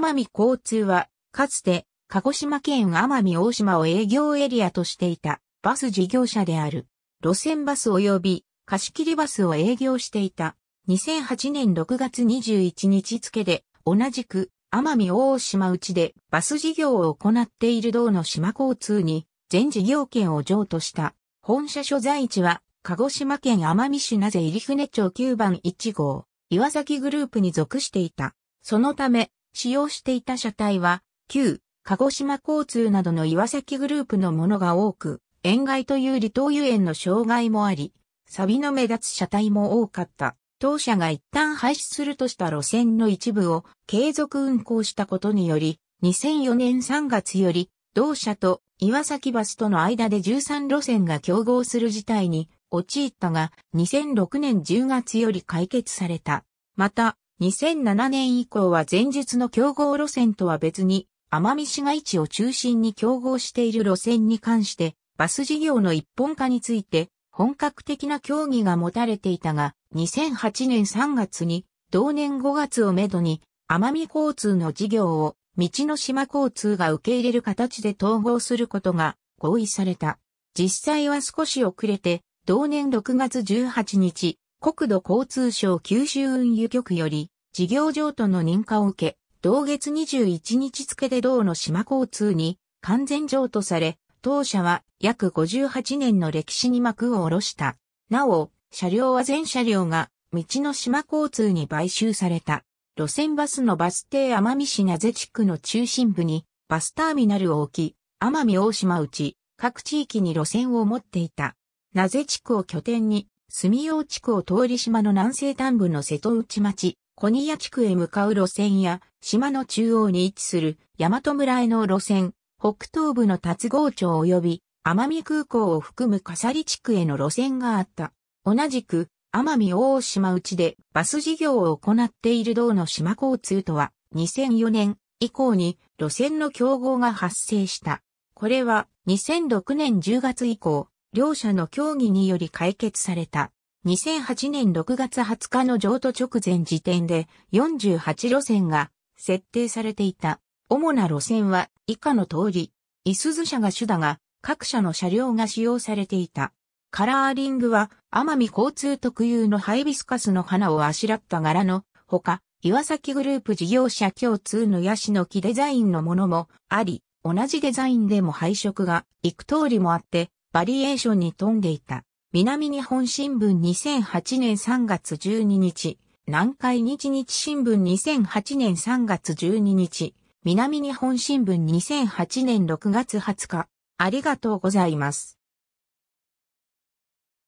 奄美交通は、かつて、鹿児島県奄美大島を営業エリアとしていたバス事業者である。路線バス及び貸切バスを営業していた。2008年6月21日付で、同じく奄美大島内でバス事業を行っている道の島交通に全事業権を譲渡した。本社所在地は鹿児島県奄美市名瀬入船町9番1号、岩崎グループに属していた。そのため、使用していた車体は、旧、鹿児島交通などの岩崎グループのものが多く、塩害という離島油塩の障害もあり、サビの目立つ車体も多かった。当社が一旦廃止するとした路線の一部を継続運行したことにより、2004年3月より、同社と岩崎バスとの間で13路線が競合する事態に陥ったが、2006年10月より解決された。また、2007年以降は前述の競合路線とは別に、奄美市街地を中心に競合している路線に関して、バス事業の一本化について、本格的な協議が持たれていたが、2008年3月に、同年5月をめどに、奄美交通の事業を、道の島交通が受け入れる形で統合することが合意された。実際は少し遅れて、同年6月18日、国土交通省九州運輸局より事業譲渡の認可を受け、同月21日付で道の島交通に完全譲渡され、当社は約58年の歴史に幕を下ろした。なお、車両は全車両が道の島交通に買収された。路線バスのバス停奄美市名瀬地区の中心部にバスターミナルを置き、奄美大島内各地域に路線を持っていた。名瀬地区を拠点に住用地区を通り島の南西端部の瀬戸内町、小宮地区へ向かう路線や、島の中央に位置する大和村への路線、北東部の達郷町及び、奄美空港を含む笠里地区への路線があった。同じく、奄美大島内でバス事業を行っている道の島交通とは、2004年以降に路線の競合が発生した。これは2006年10月以降、両者の協議により解決された。2008年6月20日の譲渡直前時点で48路線が設定されていた。主な路線は以下の通り、いすず車が主だが、各社の車両が使用されていた。カラーリングは、奄美交通特有のハイビスカスの花をあしらった柄の、ほか、岩崎グループ事業者共通のヤシの木デザインのものもあり、同じデザインでも配色が幾通りもあって、バリエーションに富んでいた。南日本新聞2008年3月12日、南海日日新聞2008年3月12日、南日本新聞2008年6月20日、ありがとうございます。